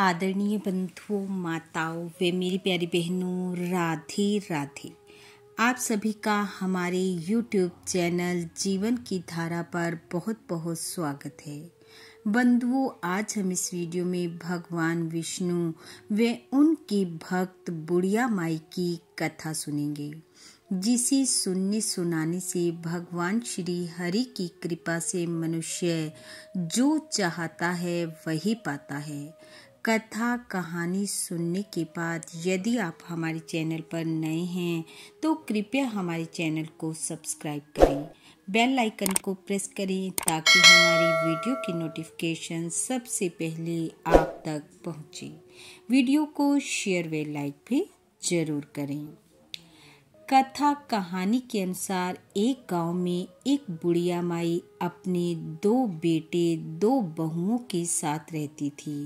आदरणीय बंधुओं माताओं वे मेरी प्यारी बहनों राधे राधे आप सभी का हमारे यूट्यूब चैनल जीवन की धारा पर बहुत बहुत स्वागत है बंधुओं आज हम इस वीडियो में भगवान विष्णु व उनकी भक्त बुढ़िया माई की कथा सुनेंगे जिसे सुनने सुनाने से भगवान श्री हरि की कृपा से मनुष्य जो चाहता है वही पाता है कथा कहानी सुनने के बाद यदि आप हमारे चैनल पर नए हैं तो कृपया हमारे चैनल को सब्सक्राइब करें बेल आइकन को प्रेस करें ताकि हमारी वीडियो की नोटिफिकेशन सबसे पहले आप तक पहुंचे। वीडियो को शेयर व लाइक भी जरूर करें कथा कहानी के अनुसार एक गांव में एक बुढ़िया माई अपने दो बेटे दो बहुओं के साथ रहती थी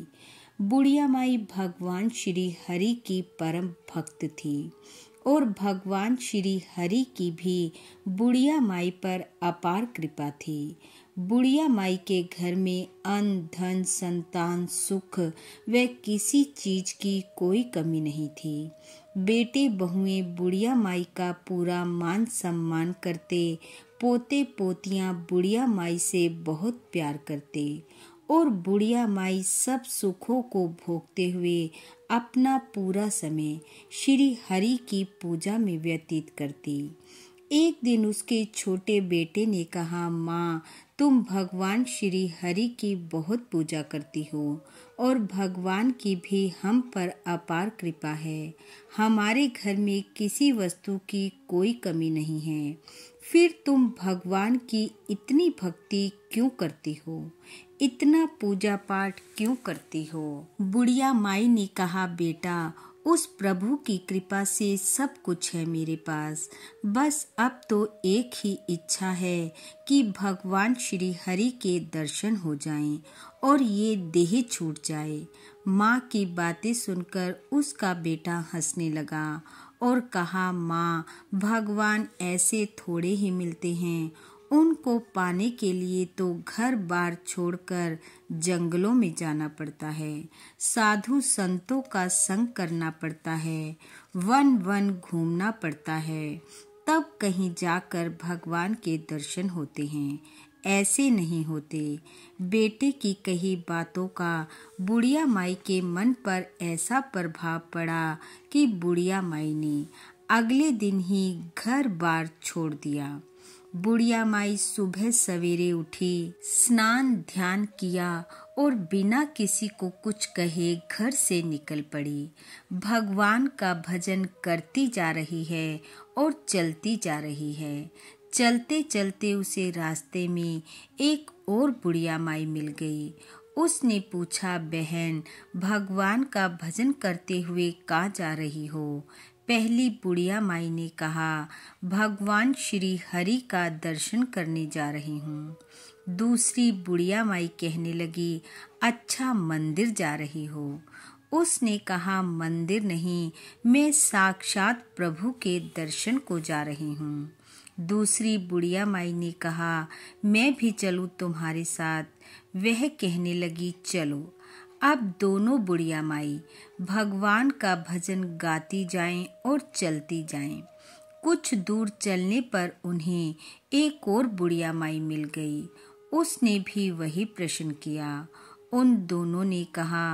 बुढ़िया माई भगवान श्री हरि की परम भक्त थी और भगवान श्री हरि की भी बुढ़िया माई पर अपार कृपा थी बुढ़िया माई के घर में अन्न धन संतान सुख व किसी चीज की कोई कमी नहीं थी बेटे बहुएं बुढ़िया माई का पूरा मान सम्मान करते पोते पोतियां बुढ़िया माई से बहुत प्यार करते और बुढ़िया माई सब सुखों को भोगते हुए अपना पूरा समय श्री हरि की पूजा में व्यतीत करती एक दिन उसके छोटे बेटे ने कहा माँ तुम भगवान श्री हरि की बहुत पूजा करती हो और भगवान की भी हम पर अपार कृपा है हमारे घर में किसी वस्तु की कोई कमी नहीं है फिर तुम भगवान की इतनी भक्ति क्यों करती हो इतना पूजा पाठ क्यों करती हो बुढ़िया माई ने कहा बेटा उस प्रभु की कृपा से सब कुछ है मेरे पास बस अब तो एक ही इच्छा है कि भगवान श्री हरि के दर्शन हो जाएं और ये देह छूट जाए माँ की बातें सुनकर उसका बेटा हंसने लगा और कहा माँ भगवान ऐसे थोड़े ही मिलते हैं उनको पाने के लिए तो घर बार छोड़कर जंगलों में जाना पड़ता है साधु संतों का संग करना पड़ता है वन वन घूमना पड़ता है तब कहीं जाकर भगवान के दर्शन होते हैं ऐसे नहीं होते बेटे की कही बातों का बुढ़िया माई के मन पर ऐसा प्रभाव पड़ा कि बुढ़िया माई ने अगले दिन ही घर बार छोड़ दिया बुढ़िया माई सुबह सवेरे उठी स्नान ध्यान किया और बिना किसी को कुछ कहे घर से निकल पड़ी भगवान का भजन करती जा रही है और चलती जा रही है चलते चलते उसे रास्ते में एक और बुढ़िया माई मिल गई उसने पूछा बहन भगवान का भजन करते हुए कहाँ जा रही हो पहली बुढ़िया माई ने कहा भगवान श्री हरि का दर्शन करने जा रही हूँ दूसरी बुढ़िया माई कहने लगी अच्छा मंदिर जा रही हो उसने कहा मंदिर नहीं मैं साक्षात प्रभु के दर्शन को जा रही हूँ दूसरी बुढ़िया माई ने कहा मैं भी चलूँ तुम्हारे साथ वह कहने लगी चलो अब दोनों बुढ़िया माई भगवान का भजन गाती जाएं और चलती जाएं। कुछ दूर चलने पर उन्हें एक और बुढ़िया माई मिल गई उसने भी वही प्रश्न किया उन दोनों ने कहा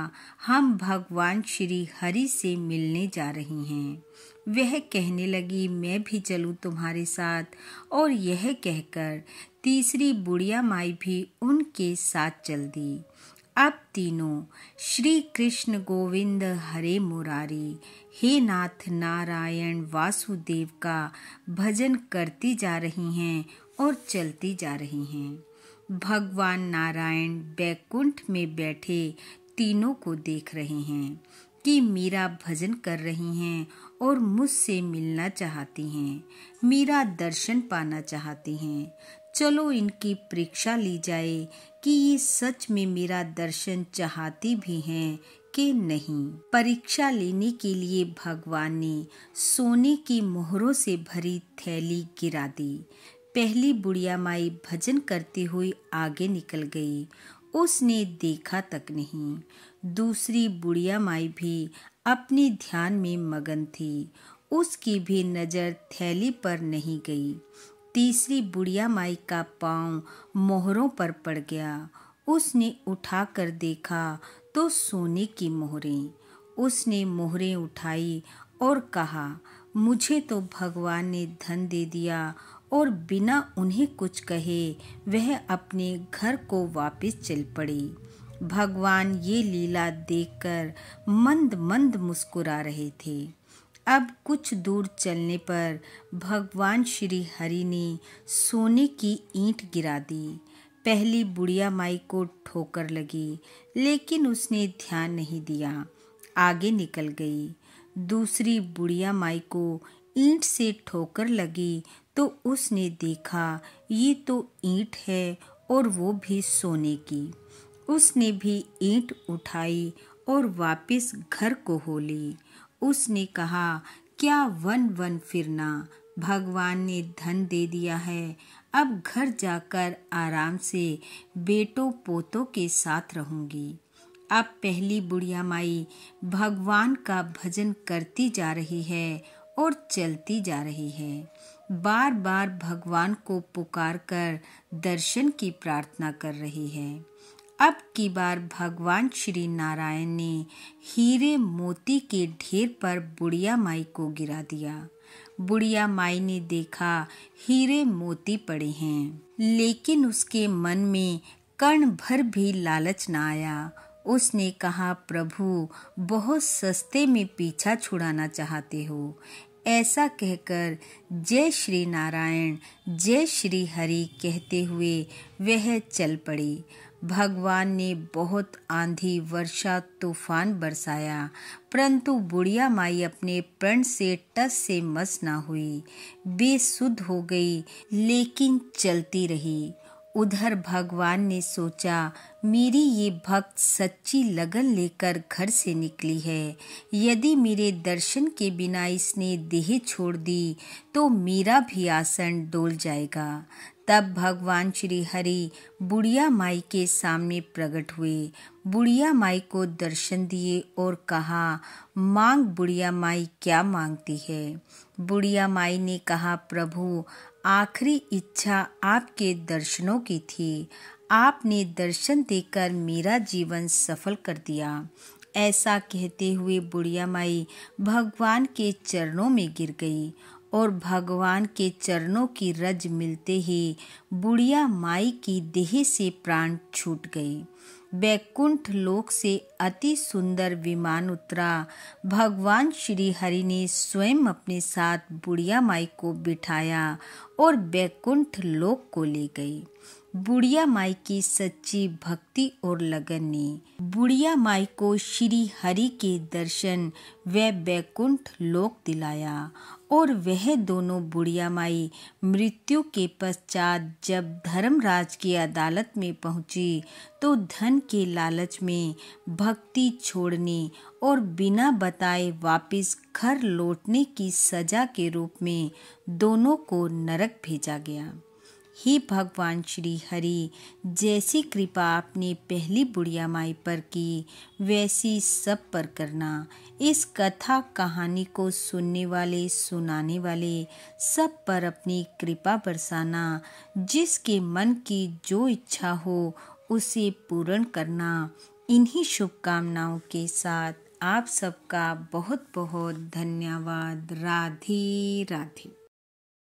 हम भगवान श्री हरि से मिलने जा रही हैं वह कहने लगी मैं भी चलूँ तुम्हारे साथ और यह कहकर तीसरी बुढ़िया माई भी उनके साथ चल दी अब तीनों श्री कृष्ण गोविंद हरे मुरारी हे नाथ नारायण वासुदेव का भजन करती जा रही हैं और चलती जा रही हैं भगवान नारायण बैकुंठ में बैठे तीनों को देख रहे हैं कि मीरा भजन कर रही हैं और मुझसे मिलना चाहती हैं मीरा दर्शन पाना चाहती हैं चलो इनकी परीक्षा ली जाए कि ये सच में मेरा दर्शन चाहती भी हैं कि नहीं परीक्षा लेने के लिए भगवान ने सोने की मोहरों से भरी थैली गिरा दी पहली बुढ़िया माई भजन करती हुई आगे निकल गई उसने देखा तक नहीं दूसरी बुढ़िया माई भी अपने ध्यान में मगन थी उसकी भी नज़र थैली पर नहीं गई तीसरी बुढ़िया माई का पांव मोहरों पर पड़ गया उसने उठा कर देखा तो सोने की मोहरें उसने मोहरें उठाई और कहा मुझे तो भगवान ने धन दे दिया और बिना उन्हें कुछ कहे वह अपने घर को वापस चल पड़ी भगवान ये लीला देखकर मंद मंद मुस्कुरा रहे थे अब कुछ दूर चलने पर भगवान श्री हरि ने सोने की ईंट गिरा दी पहली बुढ़िया माई को ठोकर लगी लेकिन उसने ध्यान नहीं दिया आगे निकल गई दूसरी बुढ़िया माई को ईंट से ठोकर लगी तो उसने देखा ये तो ईंट है और वो भी सोने की उसने भी ईंट उठाई और वापस घर को हो ली उसने कहा क्या वन वन फिरना भगवान ने धन दे दिया है अब घर जाकर आराम से बेटों पोतों के साथ रहूंगी अब पहली बुढ़िया माई भगवान का भजन करती जा रही है और चलती जा रही है बार बार भगवान को पुकार कर दर्शन की प्रार्थना कर रही है अब की बार भगवान श्री नारायण ने हीरे मोती के ढेर पर बुढ़िया माई को गिरा दिया बुढ़िया माई ने देखा हीरे मोती पड़े हैं लेकिन उसके मन में कण भर भी लालच न आया उसने कहा प्रभु बहुत सस्ते में पीछा छुड़ाना चाहते हो ऐसा कहकर जय श्री नारायण जय श्री हरि कहते हुए वह चल पड़ी भगवान ने बहुत आंधी वर्षा तूफान बरसाया परंतु बुढ़िया माई अपने प्रण से टस से मस ना हुई बेसुध हो गई लेकिन चलती रही उधर भगवान ने सोचा मेरी ये भक्त सच्ची लगन लेकर घर से निकली है यदि मेरे दर्शन के बिना इसने देह छोड़ दी तो मेरा भी आसन डोल जाएगा तब भगवान श्री हरि बुढ़िया माई के सामने प्रकट हुए बुढ़िया माई को दर्शन दिए और कहा मांग बुढ़िया माई क्या मांगती है बुढ़िया माई ने कहा प्रभु आखिरी इच्छा आपके दर्शनों की थी आपने दर्शन देकर मेरा जीवन सफल कर दिया ऐसा कहते हुए बुढ़िया माई भगवान के चरणों में गिर गई और भगवान के चरणों की रज मिलते ही बुढ़िया माई की देह से प्राण छूट गई वैकुंठ लोक से अति सुंदर विमान उतरा भगवान श्री हरि ने स्वयं अपने साथ बुढ़िया माई को बिठाया और वैकुंठ लोक को ले गई बुढ़िया माई की सच्ची भक्ति और लगन ने बुढ़िया माई को श्री हरि के दर्शन व बैकुंठ लोक दिलाया और वह दोनों बुढ़िया माई मृत्यु के पश्चात जब धर्मराज की अदालत में पहुंची तो धन के लालच में भक्ति छोड़ने और बिना बताए वापस घर लौटने की सजा के रूप में दोनों को नरक भेजा गया हे भगवान श्री हरि जैसी कृपा आपने पहली बुढ़िया माई पर की वैसी सब पर करना इस कथा कहानी को सुनने वाले सुनाने वाले सब पर अपनी कृपा बरसाना जिसके मन की जो इच्छा हो उसे पूर्ण करना इन्हीं शुभकामनाओं के साथ आप सबका बहुत बहुत धन्यवाद राधे राधे